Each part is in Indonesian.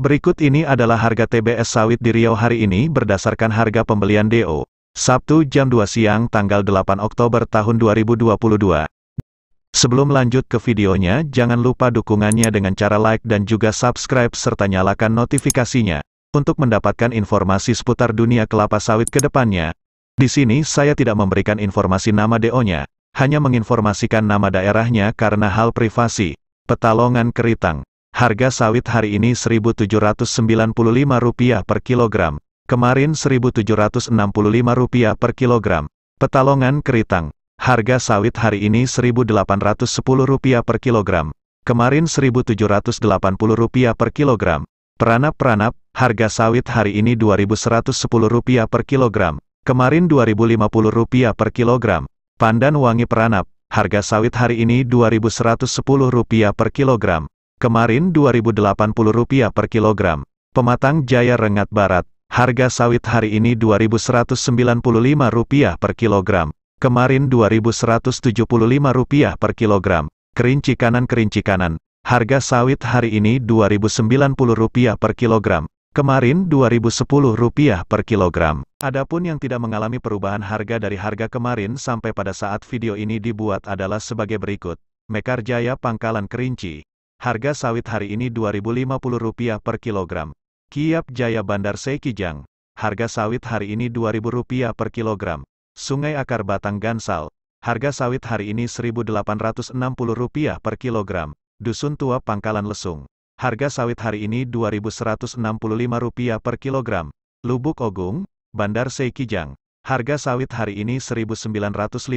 Berikut ini adalah harga TBS sawit di Riau hari ini berdasarkan harga pembelian DO, Sabtu jam 2 siang tanggal 8 Oktober tahun 2022. Sebelum lanjut ke videonya, jangan lupa dukungannya dengan cara like dan juga subscribe serta nyalakan notifikasinya, untuk mendapatkan informasi seputar dunia kelapa sawit ke depannya. Di sini saya tidak memberikan informasi nama DO-nya, hanya menginformasikan nama daerahnya karena hal privasi. Petalongan Keritang Harga sawit hari ini Rp1.795 per kilogram, kemarin Rp1.765 per kilogram. Petalongan Keritang, harga sawit hari ini Rp1.810 per kilogram, kemarin Rp1.780 per kilogram. Peranap-peranap, harga sawit hari ini Rp2.110 per kilogram, kemarin Rp2.050 per kilogram. Pandan wangi peranap, harga sawit hari ini Rp2.110 per kilogram, kemarin Rp2.080 per kilogram. Pematang Jaya Rengat Barat, harga sawit hari ini Rp2.195 per kilogram. Kemarin Rp2.175 per kilogram. Kerinci kanan-kerinci kanan, harga sawit hari ini Rp2.090 per kilogram. Kemarin Rp2.010 per kilogram. Adapun yang tidak mengalami perubahan harga dari harga kemarin sampai pada saat video ini dibuat adalah sebagai berikut. Mekar Jaya Pangkalan Kerinci, Harga sawit hari ini Rp2.050 per kilogram. Kiap Jaya Bandar Sekijang. Harga sawit hari ini Rp2.000 per kilogram. Sungai Akar Batang Gansal. Harga sawit hari ini Rp1.860 per kilogram. Dusun Tua Pangkalan Lesung. Harga sawit hari ini Rp2.165 per kilogram. Lubuk Ogung, Bandar Sekijang. Harga sawit hari ini Rp1.915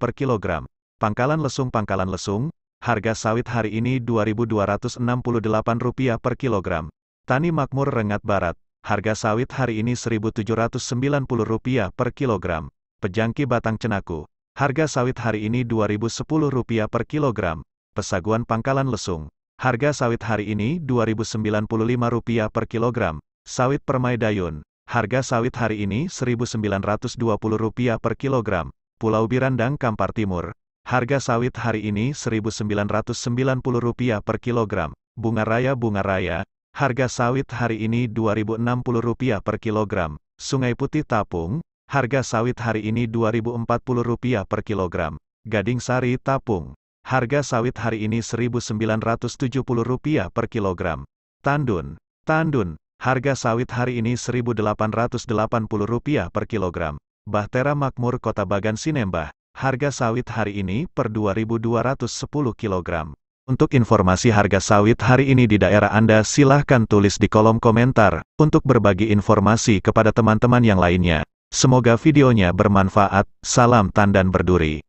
per kilogram. Pangkalan Lesung Pangkalan Lesung, harga sawit hari ini Rp2.268 per kilogram. Tani Makmur Rengat Barat, harga sawit hari ini Rp1.790 per kilogram. Pejangki Batang Cenaku, harga sawit hari ini Rp2.010 per kilogram. Pesaguan Pangkalan Lesung, harga sawit hari ini Rp2.095 per kilogram. Sawit Permai Dayun, harga sawit hari ini Rp1.920 per kilogram. Pulau Birandang Kampar Timur, Harga sawit hari ini Rp1.990 per kilogram. Bunga raya bunga raya, harga sawit hari ini Rp2.060 per kilogram. Sungai Putih Tapung, harga sawit hari ini Rp2.040 per kilogram. Gading Sari Tapung, harga sawit hari ini Rp1.970 per kilogram. Tandun, Tandun, harga sawit hari ini Rp1.880 per kilogram. Bahtera Makmur Kota Bagan Sinembah, Harga sawit hari ini per 2.210 kg. Untuk informasi harga sawit hari ini di daerah Anda silahkan tulis di kolom komentar, untuk berbagi informasi kepada teman-teman yang lainnya. Semoga videonya bermanfaat, salam tandan berduri.